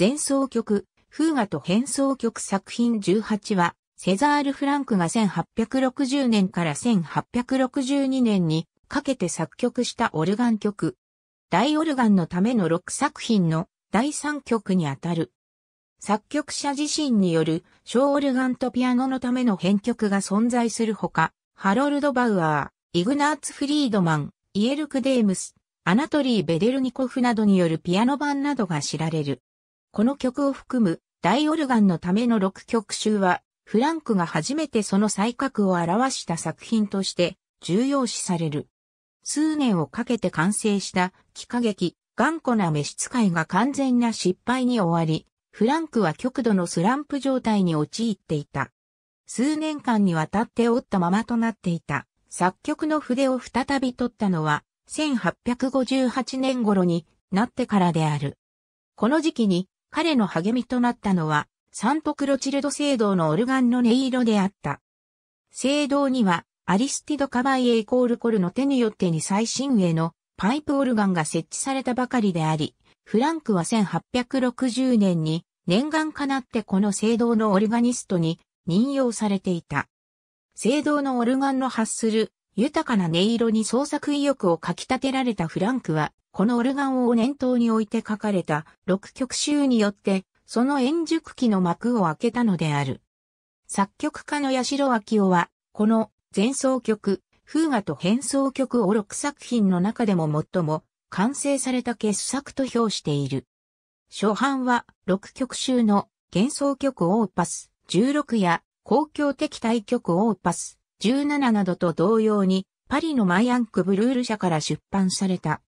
前奏曲、風画と変奏曲作品18は、セザール・フランクが1860年から1862年にかけて作曲したオルガン曲。大オルガンのための6作品の第3曲にあたる。作曲者自身による小オルガンとピアノのための編曲が存在するほか、ハロルド・バウアー、イグナーツ・フリードマン、イエルク・デームス、アナトリー・ベデルニコフなどによるピアノ版などが知られる。この曲を含む大オルガンのための6曲集は、フランクが初めてその才覚を表した作品として重要視される。数年をかけて完成した幾何劇、頑固な召使いが完全な失敗に終わり、フランクは極度のスランプ状態に陥っていた。数年間にわたって折ったままとなっていた作曲の筆を再び取ったのは1858年頃になってからである。この時期に彼の励みとなったのは、サントクロチルド聖堂のオルガンの音色であった。聖堂には、アリスティド・カバイエイコールコルの手によってに最新鋭のパイプオルガンが設置されたばかりであり、フランクは1860年に念願かなってこの聖堂のオルガニストに任用されていた。聖堂のオルガンの発する豊かな音色に創作意欲をかき立てられたフランクは、このオルガンを念頭に置いて書かれた6曲集によって、その円熟期の幕を開けたのである。作曲家の八代昭夫は、この前奏曲、風画と変奏曲を6作品の中でも最も完成された傑作と評している。初版は6曲集の幻想曲オーパス16や公共的対局オーパス17などと同様に、パリのマイアンク・ブルール社から出版された。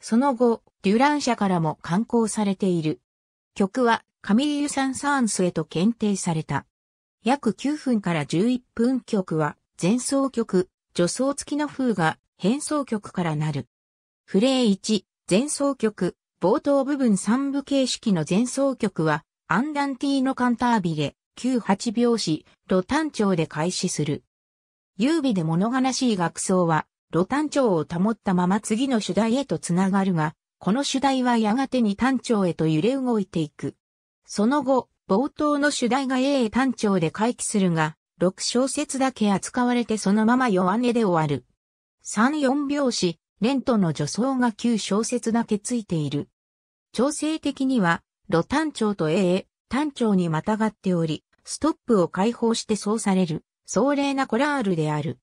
その後、デュラン社からも刊行されている。曲は、カミリユ・サン・サーンスへと検定された。約9分から11分曲は、前奏曲、助奏付きの風が変奏曲からなる。フレー1、前奏曲、冒頭部分3部形式の前奏曲は、アンダンティーノ・カンタービレ、9-8拍子、ロタョ調で開始する。優美で物悲しい学奏は、露単調を保ったまま次の主題へと繋がるが、この主題はやがてに単調へと揺れ動いていく。その後、冒頭の主題が A 単調で回帰するが、6小節だけ扱われてそのまま弱音で終わる。3、4拍子、レントの助走が9小節だけついている。調整的には、露単調と A、単調にまたがっており、ストップを解放してそうされる。壮麗なコラールである。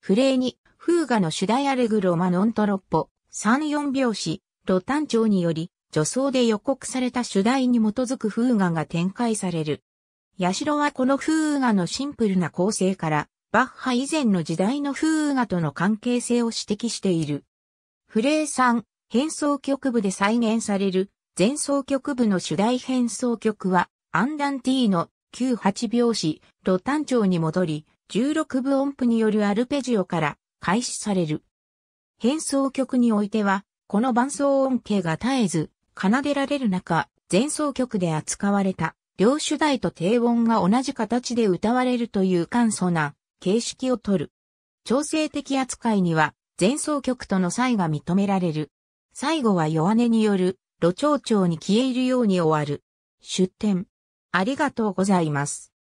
フレーに、フーガの主題アレグロマノントロッポ、3、4拍子、ロタン調により、助走で予告された主題に基づくフーガが展開される。ヤシロはこのフーガのシンプルな構成から、バッハ以前の時代のフーガとの関係性を指摘している。フレー3、変奏曲部で再現される、前奏曲部の主題変奏曲は、アンダンティーノ、98拍子、ロ単調に戻り、16分音符によるアルペジオから開始される。変奏曲においては、この伴奏音形が絶えず奏でられる中、前奏曲で扱われた両主題と低音が同じ形で歌われるという簡素な形式をとる。調整的扱いには前奏曲との差異が認められる。最後は弱音による路長調に消え入るように終わる。出典。ありがとうございます。